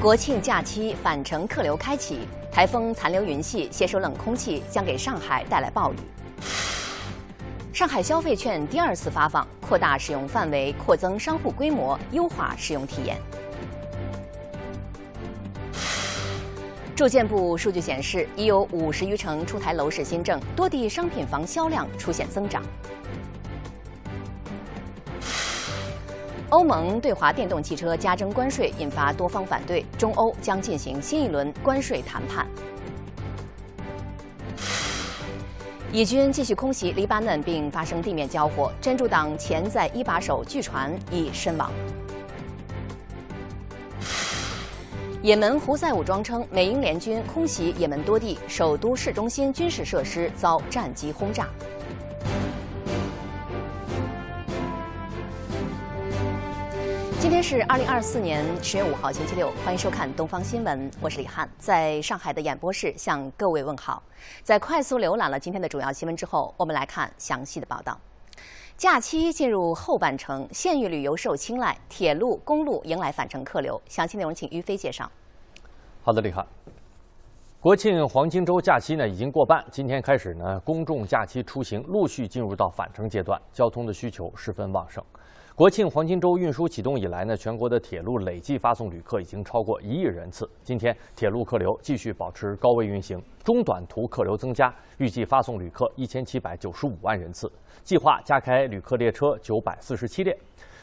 国庆假期返程客流开启，台风残留云系携手冷空气将给上海带来暴雨。上海消费券第二次发放，扩大使用范围，扩增商户规模，优化使用体验。住建部数据显示，已有五十余城出台楼市新政，多地商品房销量出现增长。欧盟对华电动汽车加征关税引发多方反对，中欧将进行新一轮关税谈判。以军继续空袭黎巴嫩并发生地面交火，真主党潜在一把手据传已身亡。也门胡塞武装称，美英联军空袭也门多地，首都市中心军事设施遭战机轰炸。今天是二零二四年十月五号星期六，欢迎收看《东方新闻》，我是李汉，在上海的演播室向各位问好。在快速浏览了今天的主要新闻之后，我们来看详细的报道。假期进入后半程，县域旅游受青睐，铁路、公路迎来返程客流。详细内容请于飞介绍。好的，李汉。国庆黄金周假期呢已经过半，今天开始呢，公众假期出行陆续进入到返程阶段，交通的需求十分旺盛。国庆黄金周运输启动以来呢，全国的铁路累计发送旅客已经超过一亿人次。今天铁路客流继续保持高位运行，中短途客流增加，预计发送旅客一千七百九十五万人次，计划加开旅客列车九百四十七列。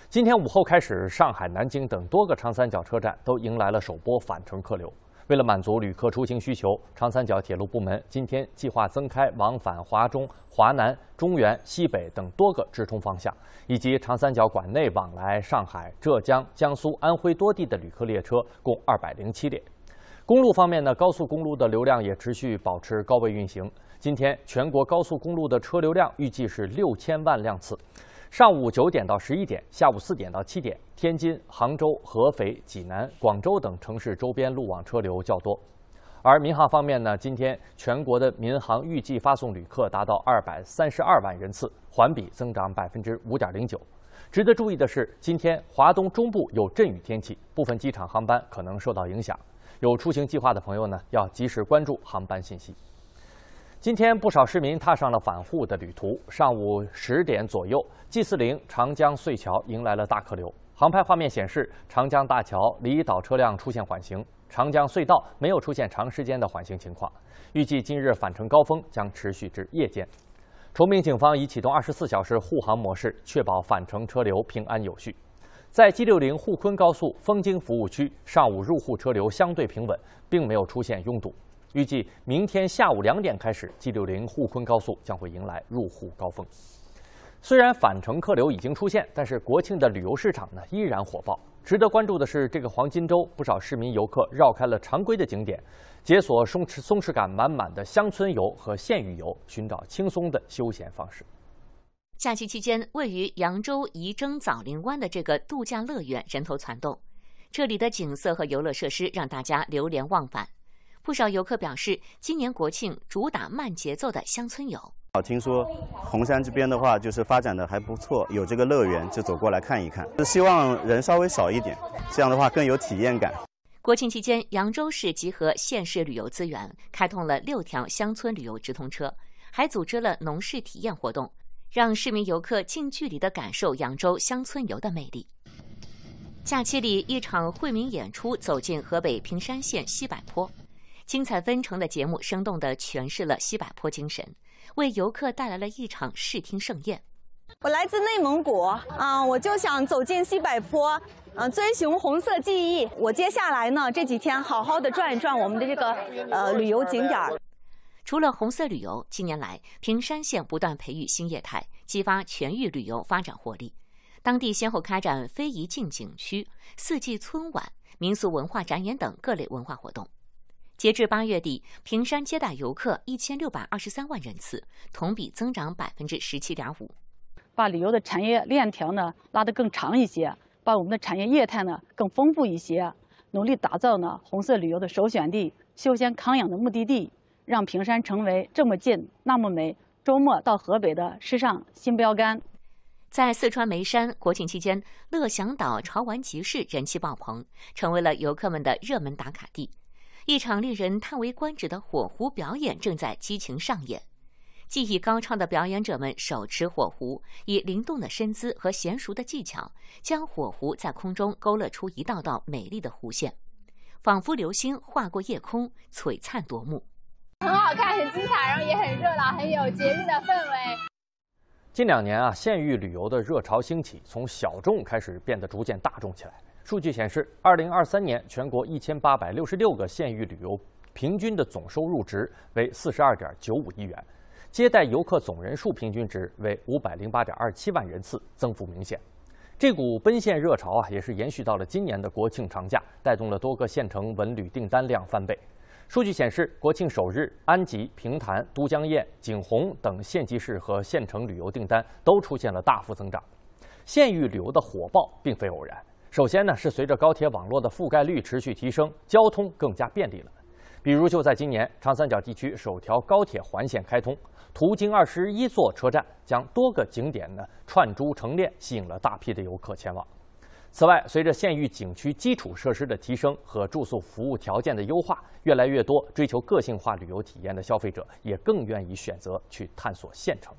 今天午后开始，上海、南京等多个长三角车站都迎来了首波返程客流。为了满足旅客出行需求，长三角铁路部门今天计划增开往返华中、华南、中原、西北等多个直通方向，以及长三角管内往来上海、浙江、江苏、安徽多地的旅客列车共二百零七列。公路方面呢，高速公路的流量也持续保持高位运行。今天全国高速公路的车流量预计是六千万辆次。上午九点到十一点，下午四点到七点，天津、杭州、合肥、济南、广州等城市周边路网车流较多。而民航方面呢，今天全国的民航预计发送旅客达到二百三十二万人次，环比增长百分之五点零九。值得注意的是，今天华东中部有阵雨天气，部分机场航班可能受到影响。有出行计划的朋友呢，要及时关注航班信息。今天不少市民踏上了返沪的旅途。上午十点左右，G 四零长江隧桥迎来了大客流。航拍画面显示，长江大桥离岛车辆出现缓行，长江隧道没有出现长时间的缓行情况。预计今日返程高峰将持续至夜间。崇明警方已启动二十四小时护航模式，确保返程车流平安有序。在 G 六零沪昆高速枫泾服务区，上午入户车流相对平稳，并没有出现拥堵。预计明天下午两点开始，G 六零沪昆高速将会迎来入户高峰。虽然返程客流已经出现，但是国庆的旅游市场呢依然火爆。值得关注的是，这个黄金周，不少市民游客绕开了常规的景点，解锁松弛松弛感满满的乡村游和县域游，寻找轻松的休闲方式。假期期间，位于扬州仪征枣林湾的这个度假乐园人头攒动，这里的景色和游乐设施让大家流连忘返。不少游客表示，今年国庆主打慢节奏的乡村游。好，听说红山这边的话，就是发展的还不错，有这个乐园，就走过来看一看。是希望人稍微少一点，这样的话更有体验感。国庆期间，扬州市集合县市旅游资源，开通了六条乡村旅游直通车，还组织了农事体验活动，让市民游客近距离的感受扬州乡村游的魅力。假期里，一场惠民演出走进河北平山县西柏坡。精彩纷呈的节目，生动地诠释了西柏坡精神，为游客带来了一场视听盛宴。我来自内蒙古，啊，我就想走进西柏坡，嗯，遵循红色记忆。我接下来呢，这几天好好的转一转我们的这个呃旅游景点。除了红色旅游，近年来平山县不断培育新业态，激发全域旅游发展活力。当地先后开展非遗进景区、四季春晚、民俗文化展演等各类文化活动。截至八月底，平山接待游客一千六百二十三万人次，同比增长百分之十七点五。把旅游的产业链条呢拉得更长一些，把我们的产业业态呢更丰富一些，努力打造呢红色旅游的首选地、休闲康养的目的地，让平山成为这么近那么美，周末到河北的时尚新标杆。在四川眉山，国庆期间，乐享岛潮玩集市人气爆棚，成为了游客们的热门打卡地。一场令人叹为观止的火狐表演正在激情上演，技艺高超的表演者们手持火狐，以灵动的身姿和娴熟的技巧，将火狐在空中勾勒出一道道美丽的弧线，仿佛流星划过夜空，璀璨夺目。很好看，很精彩，然后也很热闹，很有节日的氛围。近两年啊，县域旅游的热潮兴起，从小众开始变得逐渐大众起来。数据显示，二零二三年全国一千八百六十六个县域旅游平均的总收入值为四十二点九五亿元，接待游客总人数平均值为五百零八点二七万人次，增幅明显。这股奔现热潮啊，也是延续到了今年的国庆长假，带动了多个县城文旅订单量翻倍。数据显示，国庆首日，安吉、平潭、都江堰、景洪等县级市和县城旅游订单都出现了大幅增长。县域旅游的火爆并非偶然。首先呢，是随着高铁网络的覆盖率持续提升，交通更加便利了。比如就在今年，长三角地区首条高铁环线开通，途经二十一座车站，将多个景点呢串珠成链，吸引了大批的游客前往。此外，随着县域景区基础设施的提升和住宿服务条件的优化，越来越多追求个性化旅游体验的消费者也更愿意选择去探索县城。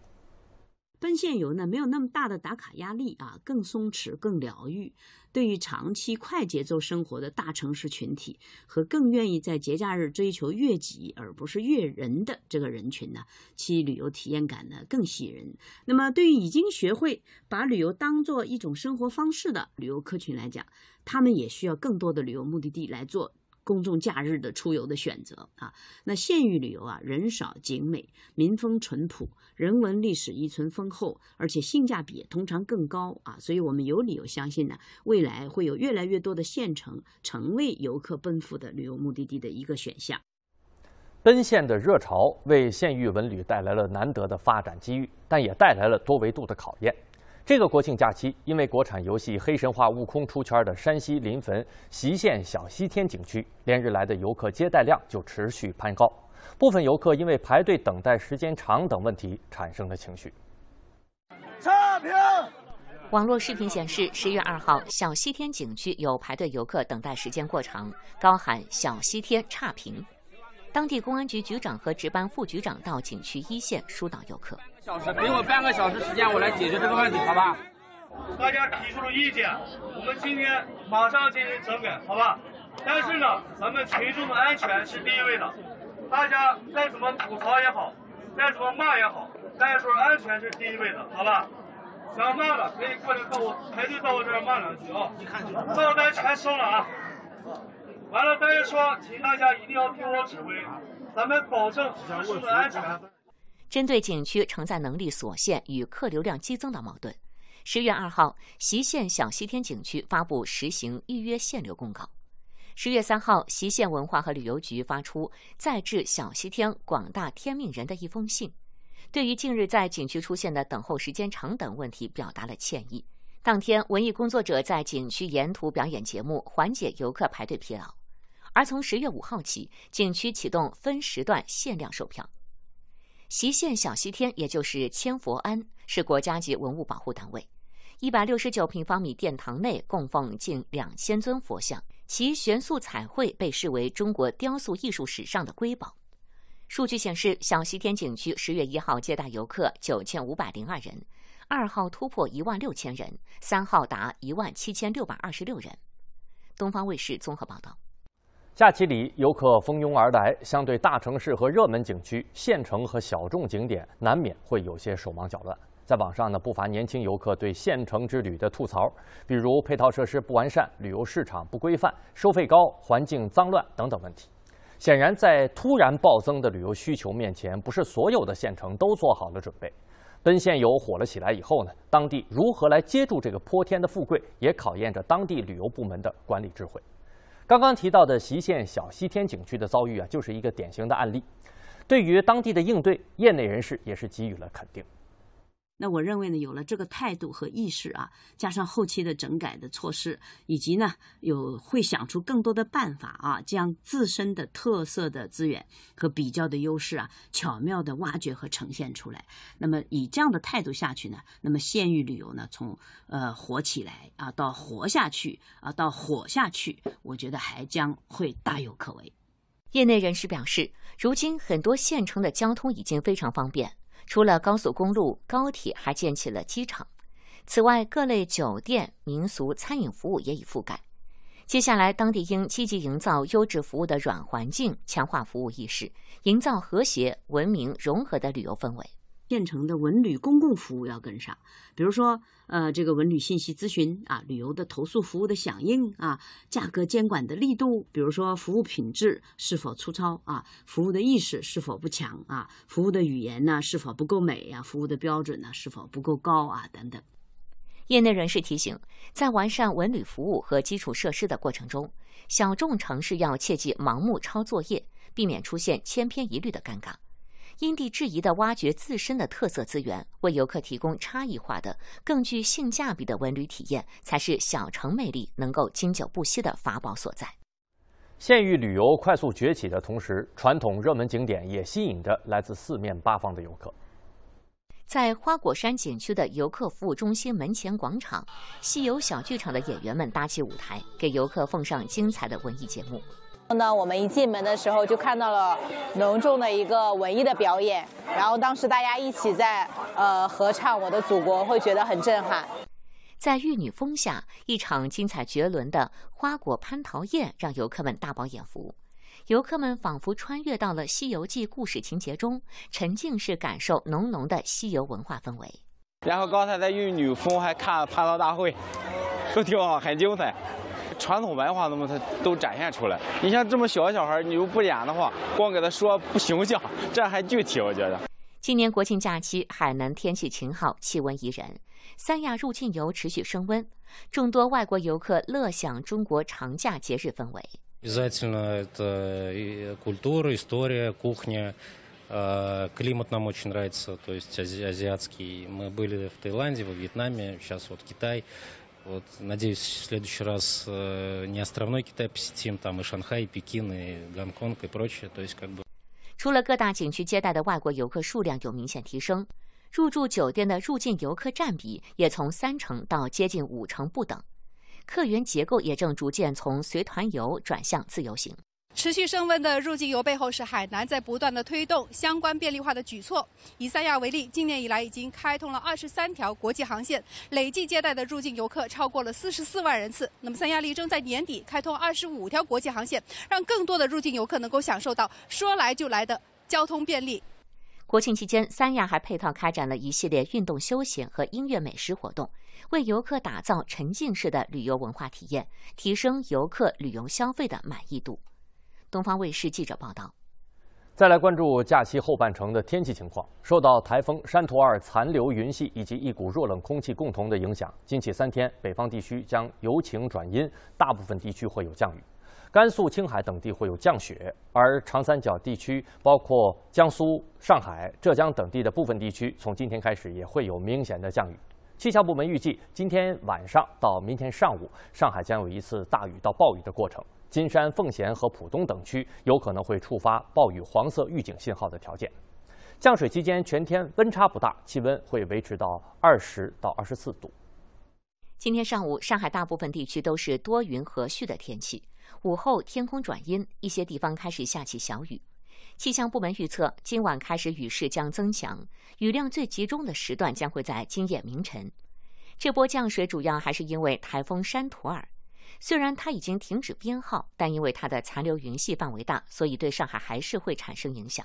奔线游呢，没有那么大的打卡压力啊，更松弛、更疗愈。对于长期快节奏生活的大城市群体，和更愿意在节假日追求悦己而不是悦人的这个人群呢，其旅游体验感呢更喜人。那么，对于已经学会把旅游当做一种生活方式的旅游客群来讲，他们也需要更多的旅游目的地来做。公众假日的出游的选择啊，那县域旅游啊，人少景美，民风淳朴，人文历史遗存丰厚，而且性价比通常更高啊，所以我们有理由相信呢，未来会有越来越多的县城成为游客奔赴的旅游目的地的一个选项。奔县的热潮为县域文旅带来了难得的发展机遇，但也带来了多维度的考验。这个国庆假期，因为国产游戏《黑神话：悟空》出圈的山西临汾隰县小西天景区，连日来的游客接待量就持续攀高。部分游客因为排队等待时间长等问题，产生了情绪。差评。网络视频显示，十月二号，小西天景区有排队游客等待时间过长，高喊“小西天差评”。当地公安局局长和值班副局长到景区一线疏导游客。小时，给我半个小时时间，我来解决这个问题，好吧？大家提出了意见，我们今天马上进行整改，好吧？但是呢，咱们群众的安全是第一位的。大家再怎么吐槽也好，再怎么骂也好，大家说安全是第一位的，好吧？想骂的可以过来到我排队到我这儿骂两句啊，看大家全收了啊。完了，大家说，请大家一定要听我指挥，咱们保证群众的安全。针对景区承载能力所限与客流量激增的矛盾，十月二号，习县小西天景区发布实行预约限流公告。十月三号，习县文化和旅游局发出再致小西天广大天命人的一封信，对于近日在景区出现的等候时间长等问题表达了歉意。当天，文艺工作者在景区沿途表演节目，缓解游客排队疲劳。而从十月五号起，景区启动分时段限量售票。隰县小西天，也就是千佛庵，是国家级文物保护单位。一百六十九平方米殿堂内供奉近两千尊佛像，其悬塑彩绘被视为中国雕塑艺术史上的瑰宝。数据显示，小西天景区十月一号接待游客九千五百零二人，二号突破一万六千人，三号达一万七千六百二十六人。东方卫视综合报道。假期里，游客蜂拥而来，相对大城市和热门景区，县城和小众景点难免会有些手忙脚乱。在网上呢，不乏年轻游客对县城之旅的吐槽，比如配套设施不完善、旅游市场不规范、收费高、环境脏乱等等问题。显然，在突然暴增的旅游需求面前，不是所有的县城都做好了准备。奔现游火了起来以后呢，当地如何来接住这个泼天的富贵，也考验着当地旅游部门的管理智慧。刚刚提到的隰县小西天景区的遭遇啊，就是一个典型的案例。对于当地的应对，业内人士也是给予了肯定。那我认为呢，有了这个态度和意识啊，加上后期的整改的措施，以及呢有会想出更多的办法啊，将自身的特色的资源和比较的优势啊，巧妙的挖掘和呈现出来。那么以这样的态度下去呢，那么县域旅游呢，从呃火起来啊到活下去啊到活下去，我觉得还将会大有可为。业内人士表示，如今很多县城的交通已经非常方便。除了高速公路、高铁，还建起了机场。此外，各类酒店、民俗、餐饮服务也已覆盖。接下来，当地应积极营造优质服务的软环境，强化服务意识，营造和谐、文明、融合的旅游氛围。县城的文旅公共服务要跟上，比如说，呃，这个文旅信息咨询啊，旅游的投诉服务的响应啊，价格监管的力度，比如说服务品质是否粗糙啊，服务的意识是否不强啊，服务的语言呢是否不够美呀，服务的标准呢是否不够高啊等等。业内人士提醒，在完善文旅服务和基础设施的过程中，小众城市要切忌盲目抄作业，避免出现千篇一律的尴尬。因地制宜地挖掘自身的特色资源，为游客提供差异化的、更具性价比的文旅体验，才是小城魅力能够经久不息的法宝所在。县域旅游快速崛起的同时，传统热门景点也吸引着来自四面八方的游客。在花果山景区的游客服务中心门前广场，西游小剧场的演员们搭起舞台，给游客奉上精彩的文艺节目。呢，我们一进门的时候就看到了隆重的一个文艺的表演，然后当时大家一起在呃合唱《我的祖国》，会觉得很震撼。在玉女峰下，一场精彩绝伦的花果蟠桃宴让游客们大饱眼福，游客们仿佛穿越到了《西游记》故事情节中，沉浸式感受浓浓的西游文化氛围。然后刚才在玉女峰还看了蟠桃大会，都 挺好，很精彩，传统文化怎么它都展现出来。你像这么小的小孩你又不演的话，光给他说不形象，这还具体。我觉得今年国庆假期，海南天气晴好，气温宜人，三亚入境游持续升温，众多外国游客乐享中国长假节日氛围。除了各大景区接待的外国游客数量有明显提升，入住酒店的入境游客占比也从三成到接近五成不等，客源结构也正逐渐从随团游转向自由行。持续升温的入境游背后是海南在不断的推动相关便利化的举措。以三亚为例，今年以来已经开通了二十三条国际航线，累计接待的入境游客超过了四十四万人次。那么，三亚力争在年底开通二十五条国际航线，让更多的入境游客能够享受到“说来就来的”交通便利。国庆期间，三亚还配套开展了一系列运动、休闲和音乐、美食活动，为游客打造沉浸式的旅游文化体验，提升游客旅游消费的满意度。东方卫视记者报道。再来关注假期后半程的天气情况。受到台风“山图二”残留云系以及一股弱冷空气共同的影响，近期三天，北方地区将由晴转阴，大部分地区会有降雨，甘肃、青海等地会有降雪，而长三角地区，包括江苏、上海、浙江等地的部分地区，从今天开始也会有明显的降雨。气象部门预计，今天晚上到明天上午，上海将有一次大雨到暴雨的过程。金山、奉贤和浦东等区有可能会触发暴雨黄色预警信号的条件。降水期间，全天温差不大，气温会维持到二十到二十四度。今天上午，上海大部分地区都是多云和煦的天气，午后天空转阴，一些地方开始下起小雨。气象部门预测，今晚开始雨势将增强，雨量最集中的时段将会在今夜明晨。这波降水主要还是因为台风山图尔。虽然它已经停止编号，但因为它的残留云系范围大，所以对上海还是会产生影响。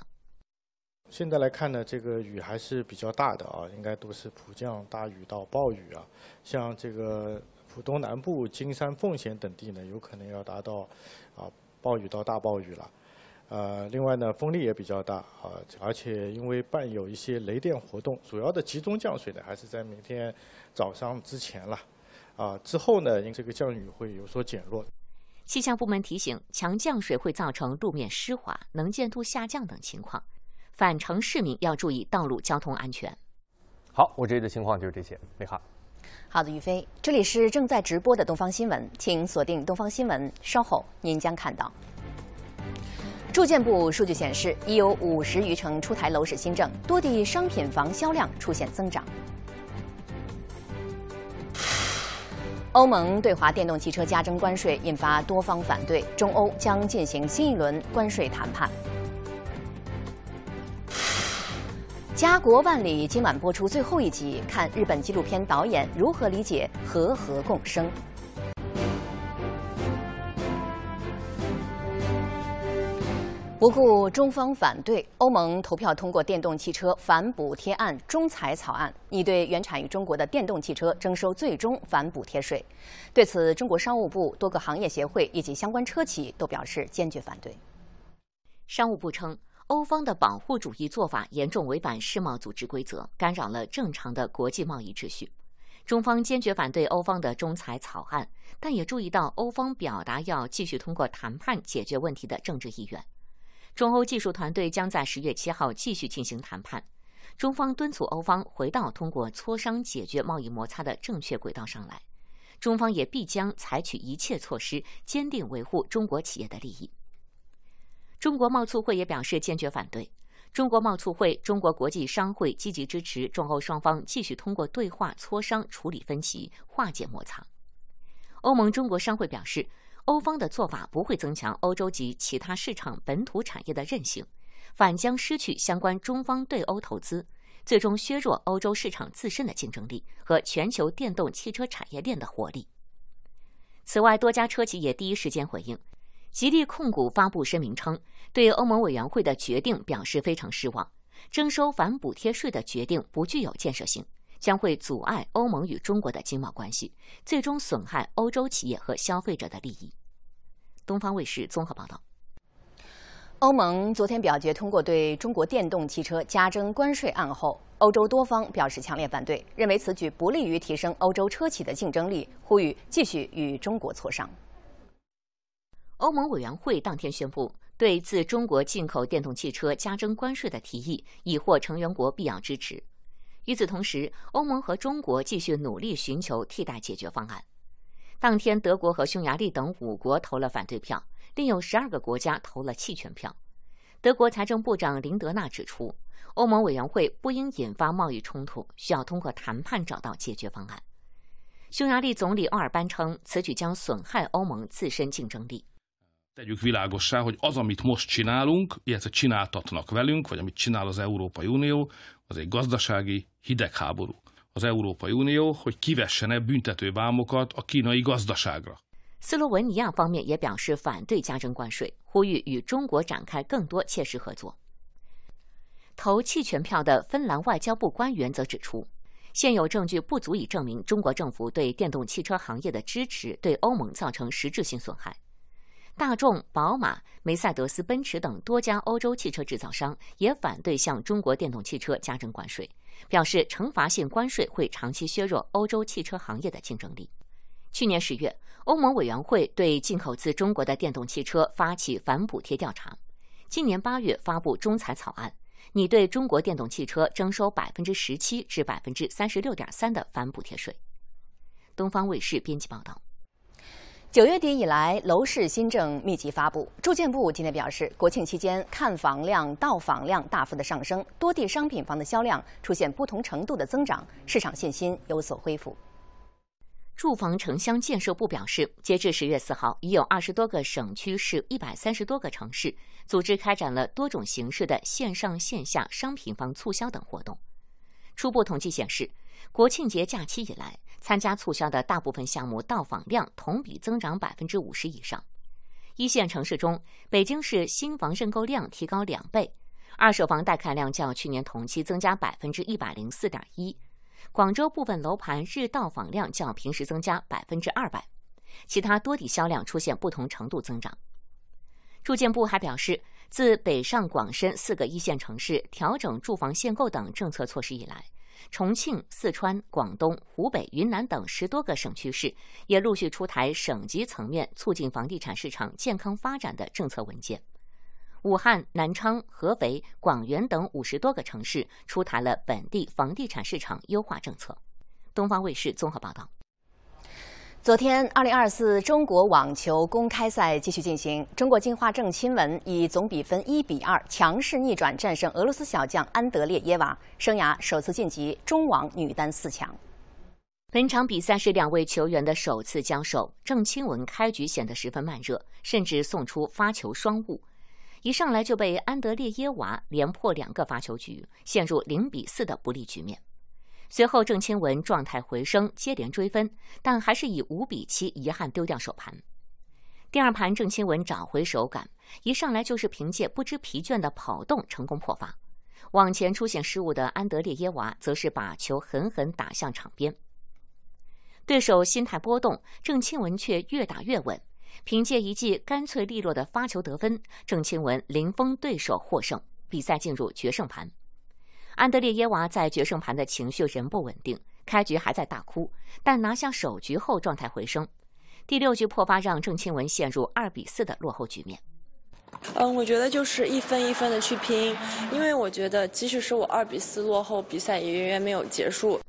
现在来看呢，这个雨还是比较大的啊，应该都是普降大雨到暴雨啊。像这个浦东南部、金山、奉贤等地呢，有可能要达到啊暴雨到大暴雨了。呃，另外呢，风力也比较大啊，而且因为伴有一些雷电活动，主要的集中降水呢还是在明天早上之前了。啊，之后呢，这个降雨会有所减弱。气象部门提醒，强降水会造成路面湿滑、能见度下降等情况，返程市民要注意道路交通安全。好，我这里的情况就是这些，你好。好的，宇飞，这里是正在直播的东方新闻，请锁定东方新闻，稍后您将看到。住建部数据显示，已有五十余城出台楼市新政，多地商品房销量出现增长。欧盟对华电动汽车加征关税引发多方反对，中欧将进行新一轮关税谈判。家国万里今晚播出最后一集，看日本纪录片导演如何理解和和共生。不顾中方反对，欧盟投票通过电动汽车反补贴案中裁草案，拟对原产于中国的电动汽车征收最终反补贴税。对此，中国商务部、多个行业协会以及相关车企都表示坚决反对。商务部称，欧方的保护主义做法严重违反世贸组织规则，干扰了正常的国际贸易秩序。中方坚决反对欧方的中裁草案，但也注意到欧方表达要继续通过谈判解决问题的政治意愿。中欧技术团队将在十月七号继续进行谈判，中方敦促欧方回到通过磋商解决贸易摩擦的正确轨道上来，中方也必将采取一切措施，坚定维护中国企业的利益。中国贸促会也表示坚决反对。中国贸促会、中国国际商会积极支持中欧双方继续通过对话磋商处理分歧，化解摩擦。欧盟中国商会表示。欧方的做法不会增强欧洲及其他市场本土产业的韧性，反将失去相关中方对欧投资，最终削弱欧洲市场自身的竞争力和全球电动汽车产业链的活力。此外，多家车企也第一时间回应。吉利控股发布声明称，对欧盟委员会的决定表示非常失望，征收反补贴税的决定不具有建设性。将会阻碍欧盟与中国的经贸关系，最终损害欧洲企业和消费者的利益。东方卫视综合报道：欧盟昨天表决通过对中国电动汽车加征关税案后，欧洲多方表示强烈反对，认为此举不利于提升欧洲车企的竞争力，呼吁继续与中国磋商。欧盟委员会当天宣布，对自中国进口电动汽车加征关税的提议已获成员国必要支持。与此同时，欧盟和中国继续努力寻求替代解决方案。当天，德国和匈牙利等五国投了反对票，另有十二个国家投了弃权票。德国财政部长林德纳指出，欧盟委员会不应引发贸易冲突，需要通过谈判找到解决方案。匈牙利总理奥尔班称，此举将损害欧盟自身竞争力。斯洛文尼亚方面也表示反对加征关税，呼吁与中国展开更多切实合作。投弃权票的芬兰外交部官员则指出，现有证据不足以证明中国政府对电动汽车行业的支持对欧盟造成实质性损害。大众、宝马、梅赛德斯、奔驰等多家欧洲汽车制造商也反对向中国电动汽车加征关税，表示惩罚性关税会长期削弱欧洲汽车行业的竞争力。去年十月，欧盟委员会对进口自中国的电动汽车发起反补贴调查，今年八月发布仲裁草案，拟对中国电动汽车征收百分之十七至百分之三十六点三的反补贴税。东方卫视编辑报道。九月底以来，楼市新政密集发布。住建部今天表示，国庆期间看房量、到访量大幅的上升，多地商品房的销量出现不同程度的增长，市场信心有所恢复。住房城乡建设部表示，截至十月四号，已有二十多个省区市、一百三十多个城市组织开展了多种形式的线上线下商品房促销等活动。初步统计显示，国庆节假期以来。参加促销的大部分项目到访量同比增长百分之五十以上，一线城市中，北京市新房认购量提高两倍，二手房带看量较去年同期增加百分之一百零四点一，广州部分楼盘日到访量较平时增加百分之二百，其他多地销量出现不同程度增长。住建部还表示，自北上广深四个一线城市调整住房限购等政策措施以来。重庆、四川、广东、湖北、云南等十多个省区市也陆续出台省级层面促进房地产市场健康发展的政策文件，武汉、南昌、合肥、广元等五十多个城市出台了本地房地产市场优化政策。东方卫视综合报道。昨天，2024中国网球公开赛继续进行。中国进化郑钦文以总比分1比2强势逆转战胜俄罗斯小将安德烈耶娃，生涯首次晋级中网女单四强。本场比赛是两位球员的首次交手。郑钦文开局显得十分慢热，甚至送出发球双误，一上来就被安德烈耶娃连破两个发球局，陷入0比4的不利局面。随后，郑钦文状态回升，接连追分，但还是以五比七遗憾丢掉首盘。第二盘，郑钦文找回手感，一上来就是凭借不知疲倦的跑动成功破发。往前出现失误的安德烈耶娃，则是把球狠狠打向场边。对手心态波动，郑钦文却越打越稳，凭借一记干脆利落的发球得分，郑钦文零封对手获胜，比赛进入决胜盘。安德烈耶娃在决胜盘的情绪仍不稳定，开局还在大哭，但拿下首局后状态回升。第六局破发让郑钦文陷入二比四的落后局面。嗯，我觉得就是一分一分的去拼，因为我觉得即使是我二比四落后，比赛也远远没有结束。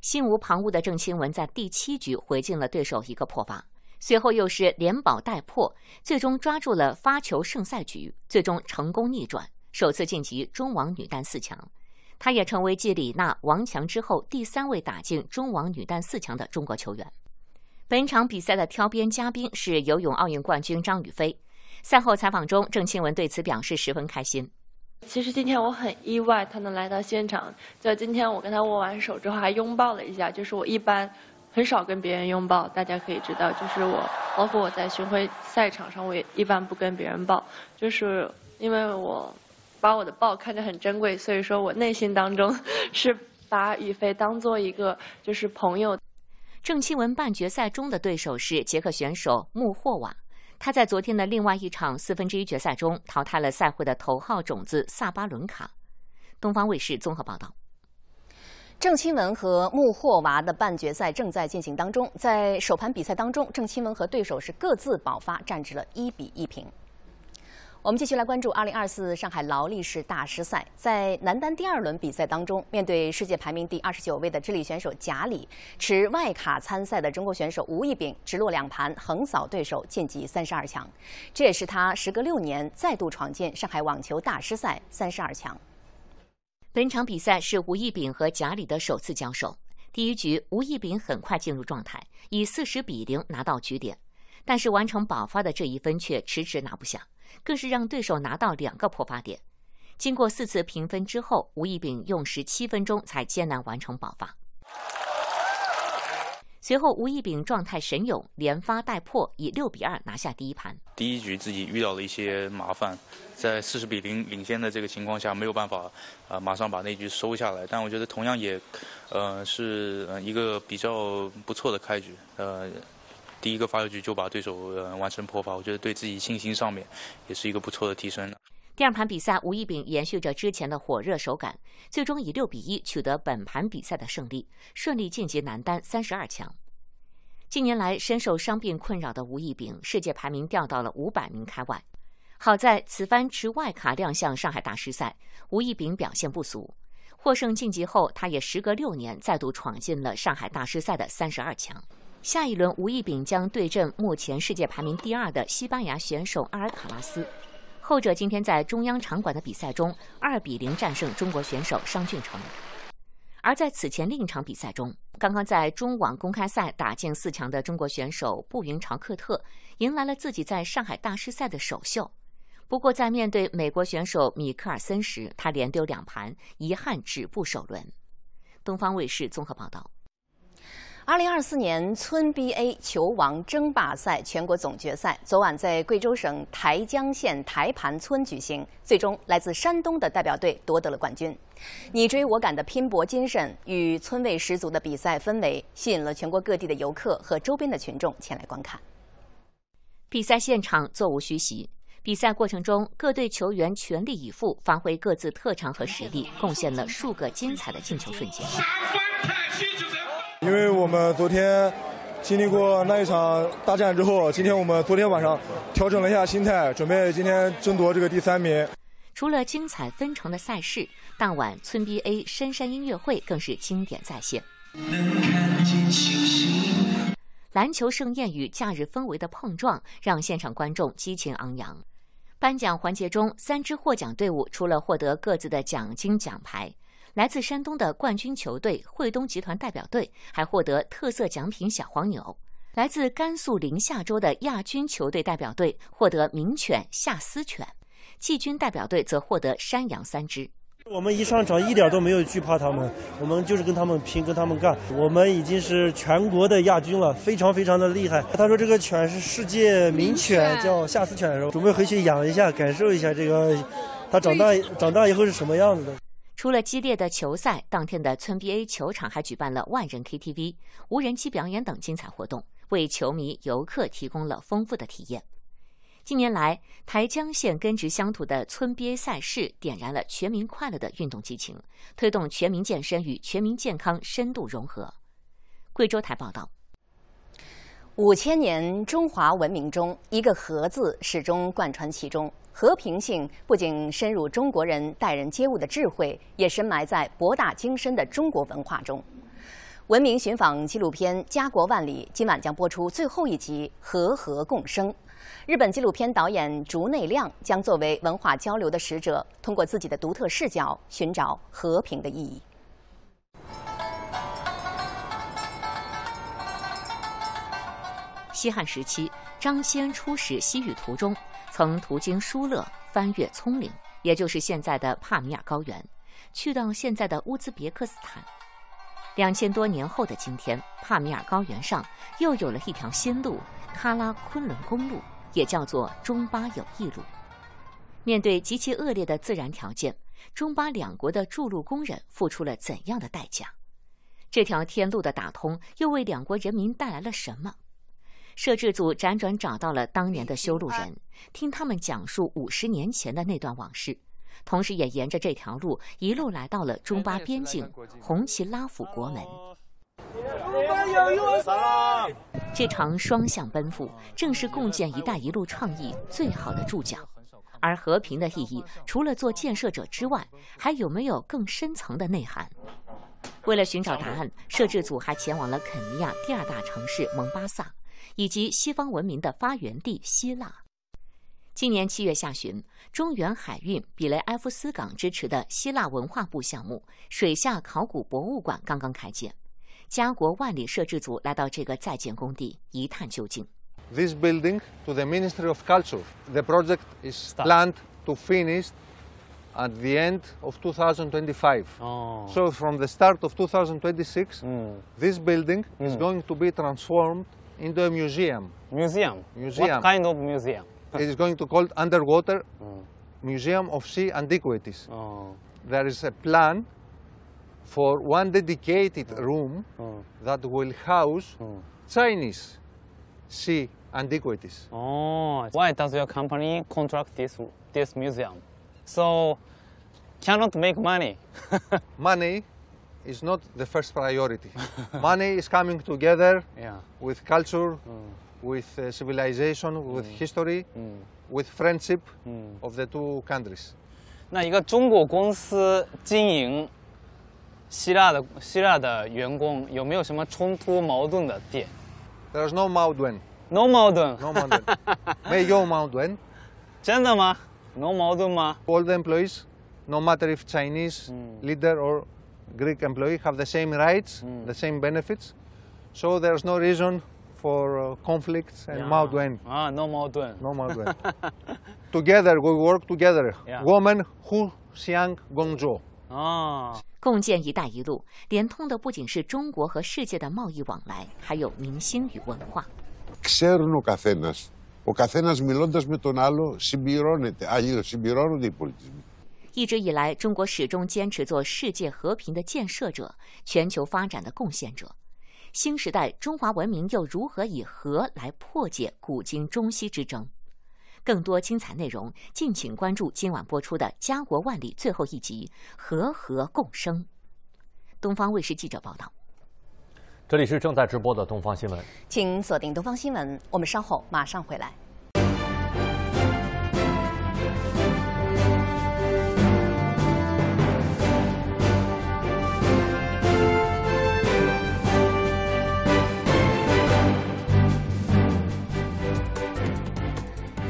心无旁骛的郑钦文在第七局回敬了对手一个破发，随后又是连保带破，最终抓住了发球胜赛局，最终成功逆转，首次晋级中网女单四强。她也成为继李娜、王强之后第三位打进中网女单四强的中国球员。本场比赛的挑边嘉宾是游泳奥运冠军张雨霏。赛后采访中，郑钦文对此表示十分开心。其实今天我很意外，她能来到现场。就今天我跟她握完手之后，还拥抱了一下。就是我一般很少跟别人拥抱，大家可以知道，就是我包括我在巡回赛场上我也一般不跟别人抱，就是因为我。把我的抱看着很珍贵，所以说我内心当中 是把雨菲当做一个就是朋友。郑钦文半决赛中的对手是捷克选手穆霍瓦，她在昨天的另外一场四分之一决赛中淘汰了赛会的头号种子萨巴伦卡。东方卫视综合报道，郑钦文和穆霍娃的半决赛正在进行当中，在首盘比赛当中，郑钦文和对手是各自爆发，战至了一比一平。我们继续来关注二零二四上海劳力士大师赛，在男单第二轮比赛当中，面对世界排名第二十九位的智利选手贾里，持外卡参赛的中国选手吴易丙直落两盘，横扫对手，晋级三十二强。这也是他时隔六年再度闯进上海网球大师赛三十二强。本场比赛是吴易丙和贾里的首次交手。第一局，吴易丙很快进入状态，以四十比零拿到局点，但是完成保发的这一分却迟迟拿不下。更是让对手拿到两个破发点。经过四次平分之后，吴易丙用十七分钟才艰难完成爆发。随后，吴易丙状态神勇，连发带破，以六比二拿下第一盘。第一局自己遇到了一些麻烦，在四十比零领先的这个情况下没有办法啊马上把那局收下来。但我觉得同样也，呃，是一个比较不错的开局，呃。第一个发球局就把对手完成破发，我觉得对自己信心上面也是一个不错的提升。第二盘比赛，吴一丙延续着之前的火热手感，最终以六比一取得本盘比赛的胜利，顺利晋级男单三十二强。近年来身受伤病困扰的吴一丙，世界排名掉到了五百名开外。好在此番持外卡亮相上海大师赛，吴一丙表现不俗，获胜晋级后，他也时隔六年再度闯进了上海大师赛的三十二强。下一轮，吴亦炳将对阵目前世界排名第二的西班牙选手阿尔卡拉斯。后者今天在中央场馆的比赛中，二比零战胜中国选手商俊成。而在此前另一场比赛中，刚刚在中网公开赛打进四强的中国选手布云朝克特，迎来了自己在上海大师赛的首秀。不过，在面对美国选手米克尔森时，他连丢两盘，遗憾止步首轮。东方卫视综合报道。二零二四年村 BA 球王争霸赛全国总决赛昨晚在贵州省台江县台盘村举行，最终来自山东的代表队夺得了冠军。你追我赶的拼搏精神与村味十足的比赛氛围，吸引了全国各地的游客和周边的群众前来观看。比赛现场座无虚席，比赛过程中各队球员全力以赴，发挥各自特长和实力，贡献了数个精彩的进球瞬间。因为我们昨天经历过那一场大战之后，今天我们昨天晚上调整了一下心态，准备今天争夺这个第三名。除了精彩纷呈的赛事，当晚村 BA 深山音乐会更是经典再现。能看见星星篮球盛宴与假日氛围的碰撞，让现场观众激情昂扬。颁奖环节中，三支获奖队伍除了获得各自的奖金、奖牌。来自山东的冠军球队惠东集团代表队还获得特色奖品小黄牛。来自甘肃临夏州的亚军球队代表队获得名犬夏斯犬，季军代表队则获得山羊三只。我们一上场一点都没有惧怕他们，我们就是跟他们拼，跟他们干。我们已经是全国的亚军了，非常非常的厉害。他说这个犬是世界名犬，叫夏斯犬是吧？准备回去养一下，感受一下这个，它长大长大以后是什么样子的。除了激烈的球赛，当天的村 BA 球场还举办了万人 KTV、无人机表演等精彩活动，为球迷游客提供了丰富的体验。近年来，台江县根植乡土的村 BA 赛事点燃了全民快乐的运动激情，推动全民健身与全民健康深度融合。贵州台报道。五千年中华文明中，一个“和”字始终贯穿其中。和平性不仅深入中国人待人接物的智慧，也深埋在博大精深的中国文化中。《文明寻访》纪录片《家国万里》今晚将播出最后一集《和和共生》。日本纪录片导演竹内亮将作为文化交流的使者，通过自己的独特视角寻找和平的意义。西汉时期，张骞出使西域途中，曾途经疏勒，翻越葱岭，也就是现在的帕米尔高原，去到现在的乌兹别克斯坦。两千多年后的今天，帕米尔高原上又有了一条新路——喀拉昆仑公路，也叫做中巴友谊路。面对极其恶劣的自然条件，中巴两国的筑路工人付出了怎样的代价？这条天路的打通，又为两国人民带来了什么？摄制组辗转找到了当年的修路人，听他们讲述五十年前的那段往事，同时也沿着这条路一路来到了中巴边境红旗拉甫国门。这场双向奔赴正是共建“一带一路”倡议最好的注脚。而和平的意义，除了做建设者之外，还有没有更深层的内涵？为了寻找答案，摄制组还前往了肯尼亚第二大城市蒙巴萨。以及西方文明的发源地希腊，今年七月下旬，中原海运比雷埃夫斯港支持的希腊文化部项目——水下考古博物馆刚刚开建。家国万里摄制组来到这个在建工地一探究竟。This building to the Ministry of Culture, the project is planned to finish at the end of 2025. So from the start of 2026, this building is going to be transformed. in the museum. Museum? Museum. What kind of museum? it is going to called underwater mm. museum of sea antiquities. Oh. There is a plan for one dedicated room oh. that will house oh. Chinese sea antiquities. Oh, why does your company contract this, this museum? So, cannot make money. money is not the first priority. Money is coming together yeah. with culture, mm. with uh, civilization, mm. with history, mm. with friendship mm. of the two countries. No 矛盾. no 矛盾。No 矛盾。No 矛盾。没有矛盾。真的吗？No All the employees, no matter if Chinese mm. leader or Greek employee have the same rights, mm. the same benefits. So there's no reason for uh, conflicts and yeah. Mauduen. Ah, no Mauduen. No Mauduen. together, we work together. Yeah. Women who Xiang Gongzhou. 哦，共建“一带一路”连通的不仅是中国和世界的贸易往来，还有民心与文化。Ξέρουν ah. ο καθένας. Ο καθένας μιλώντας με τον άλλο συμπληρώνεται. Αλλιώς συμπληρώνονται οι πολιτισμοί. 一直以来，中国始终坚持做世界和平的建设者、全球发展的贡献者。新时代，中华文明又如何以“和”来破解古今中西之争？更多精彩内容，敬请关注今晚播出的《家国万里》最后一集“和和共生”。东方卫视记者报道。这里是正在直播的《东方新闻》，请锁定《东方新闻》，我们稍后马上回来。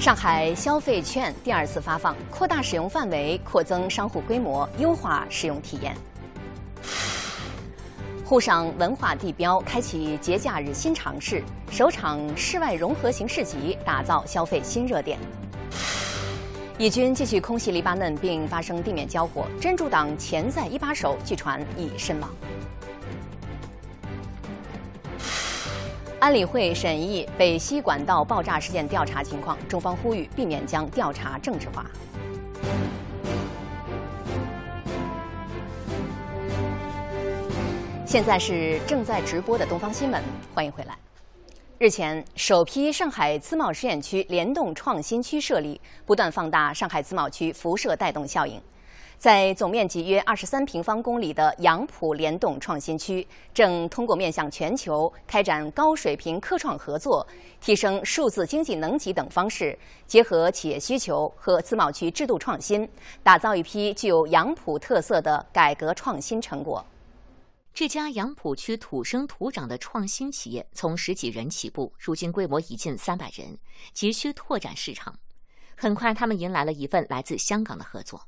上海消费券第二次发放，扩大使用范围，扩增商户规模，优化使用体验。沪上文化地标开启节假日新尝试，首场室外融合型市集打造消费新热点。以军继续空袭黎巴嫩，并发生地面交火。真主党潜在一把手据传已身亡。安理会审议北溪管道爆炸事件调查情况，中方呼吁避免将调查政治化。现在是正在直播的《东方新闻》，欢迎回来。日前，首批上海自贸试验区联动创新区设立，不断放大上海自贸区辐射带动效应。在总面积约二十三平方公里的杨浦联动创新区，正通过面向全球开展高水平科创合作、提升数字经济能级等方式，结合企业需求和自贸区制度创新，打造一批具有杨浦特色的改革创新成果。这家杨浦区土生土长的创新企业，从十几人起步，如今规模已近三百人，急需拓展市场。很快，他们迎来了一份来自香港的合作。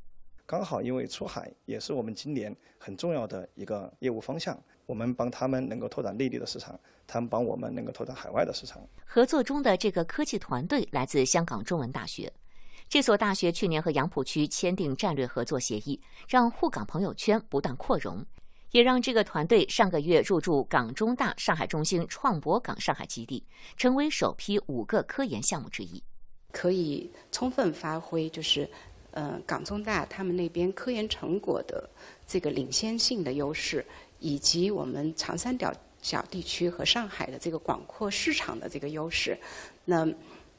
刚好，因为出海也是我们今年很重要的一个业务方向，我们帮他们能够拓展内地的市场，他们帮我们能够拓展海外的市场。合作中的这个科技团队来自香港中文大学，这所大学去年和杨浦区签订战略合作协议，让沪港朋友圈不断扩容，也让这个团队上个月入驻港中大上海中心创博港上海基地，成为首批五个科研项目之一，可以充分发挥就是。嗯，港中大他们那边科研成果的这个领先性的优势，以及我们长三角小地区和上海的这个广阔市场的这个优势，那